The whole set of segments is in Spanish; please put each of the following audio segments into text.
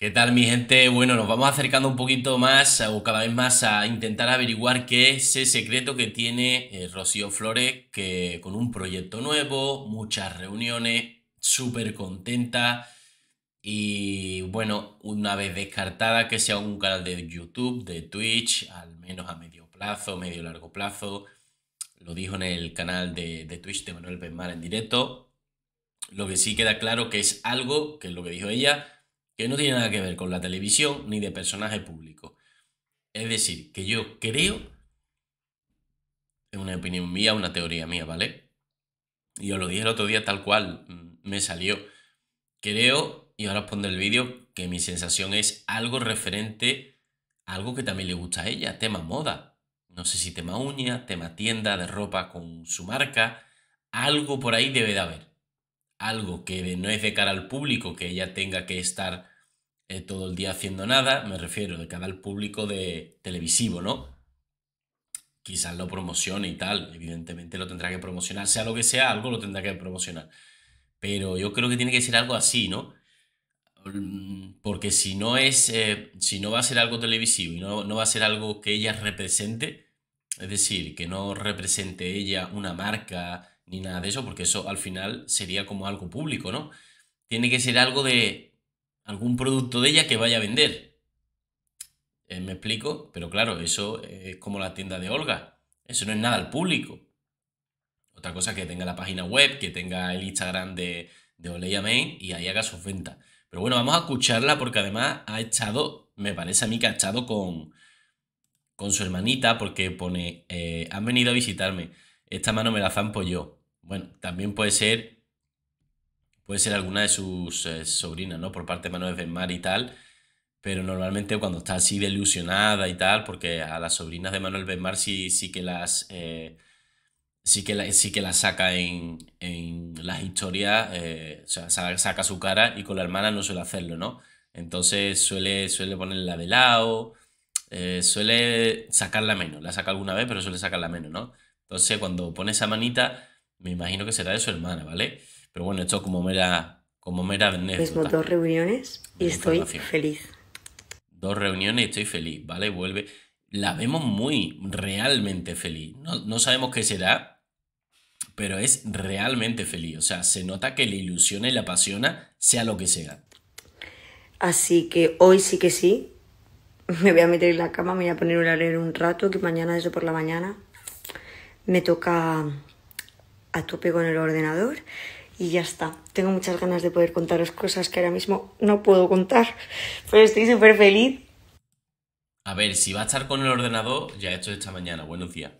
¿Qué tal mi gente? Bueno, nos vamos acercando un poquito más o cada vez más a intentar averiguar qué es ese secreto que tiene eh, Rocío Flores, que con un proyecto nuevo, muchas reuniones, súper contenta y bueno, una vez descartada que sea un canal de YouTube, de Twitch, al menos a medio plazo, medio largo plazo, lo dijo en el canal de, Twitch de Manuel Benmar en directo, lo que sí queda claro que es algo, que es lo que dijo ella, que no tiene nada que ver con la televisión ni de personaje público. Es decir, que yo creo, es una opinión mía, una teoría mía, ¿vale? Y os lo dije el otro día tal cual mm, me salió. Creo, y ahora os pondré el vídeo, que mi sensación es algo referente algo que también le gusta a ella, tema moda. No sé si tema uña, tema tienda de ropa con su marca, algo por ahí debe de haber. Algo que no es de cara al público, que ella tenga que estar eh, todo el día haciendo nada, me refiero de al público de televisivo, ¿no? Quizás lo promocione y tal, evidentemente lo tendrá que promocionar, sea lo que sea, algo lo tendrá que promocionar. Pero yo creo que tiene que ser algo así, ¿no? Mm, porque si no es, eh, si no va a ser algo televisivo y no, no va a ser algo que ella represente, es decir, que no represente ella una marca ni nada de eso, porque eso al final sería como algo público, ¿no? Tiene que ser algo de, algún producto de ella que vaya a vender. Eh, ¿Me explico? Pero claro, eso es como la tienda de Olga. Eso no es nada al público. Otra cosa es que tenga la página web, que tenga el Instagram de, de Main y ahí haga sus ventas. Pero bueno, vamos a escucharla porque además ha echado, me parece a mí que ha echado con, con su hermanita porque pone, eh, han venido a visitarme, esta mano me la zampo yo. Bueno, también puede ser puede ser alguna de sus eh, sobrinas, ¿no? Por parte de Manuel Benmar y tal. Pero normalmente cuando está así delusionada y tal, porque a las sobrinas de Manuel Benmar sí, sí que las. sí eh, que, sí que la saca en, las historias, eh, o sea, saca su cara y con la hermana no suele hacerlo, ¿no? Entonces suele, suele ponerla de lado, suele sacarla menos, la saca alguna vez, pero suele sacarla menos, ¿no? Entonces cuando pone esa manita, me imagino que será de su hermana, ¿vale? Pero bueno, esto como mera, como mera anécdota. dos reuniones y estoy feliz. Dos reuniones y estoy feliz, ¿vale? Vuelve. La vemos muy realmente feliz. No, no sabemos qué será, pero es realmente feliz. O sea, se nota que le ilusiona y la apasiona, sea lo que sea. Así que hoy sí que sí. Me voy a meter en la cama, me voy a poner un leer un rato, que mañana eso por la mañana me toca a tope con el ordenador y ya está. Tengo muchas ganas de poder contaros cosas que ahora mismo no puedo contar, pero estoy súper feliz. A ver, si va a estar con el ordenador, ya esto es esta mañana, buenos días.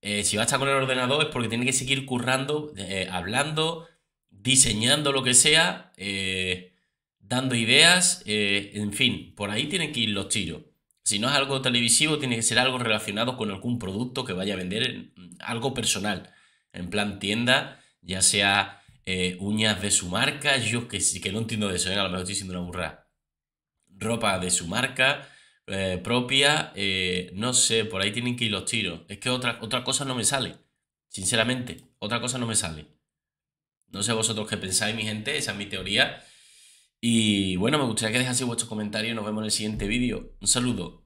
Eh, si va a estar con el ordenador es porque tiene que seguir currando, eh, hablando, diseñando lo que sea, eh, dando ideas, en fin, por ahí tienen que ir los tiros. Si no es algo televisivo, tiene que ser algo relacionado con algún producto que vaya a vender, algo personal, en plan tienda, ya sea eh, uñas de su marca, yo que sí que no entiendo de eso, ¿eh? a lo mejor estoy siendo una burra. Ropa de su marca eh, propia, no sé, por ahí tienen que ir los tiros. Es que otra, otra cosa no me sale, sinceramente, otra cosa no me sale. No sé vosotros qué pensáis, mi gente, esa es mi teoría. Y bueno, me gustaría que dejaseis vuestros comentarios. Nos vemos en el siguiente vídeo. Un saludo.